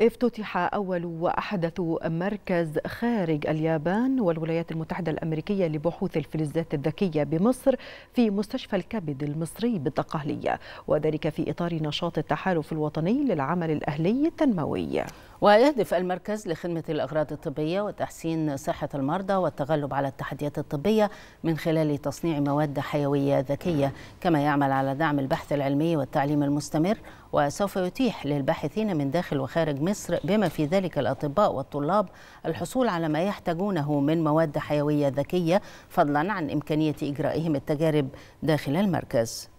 افتتح أول وأحدث مركز خارج اليابان والولايات المتحدة الأمريكية لبحوث الفلزات الذكية بمصر في مستشفى الكبد المصري بالتقهلية وذلك في إطار نشاط التحالف الوطني للعمل الأهلي التنموي ويهدف المركز لخدمة الأغراض الطبية وتحسين صحة المرضى والتغلب على التحديات الطبية من خلال تصنيع مواد حيوية ذكية كما يعمل على دعم البحث العلمي والتعليم المستمر وسوف يتيح للباحثين من داخل وخارج مصر بما في ذلك الأطباء والطلاب الحصول على ما يحتاجونه من مواد حيوية ذكية فضلا عن إمكانية إجرائهم التجارب داخل المركز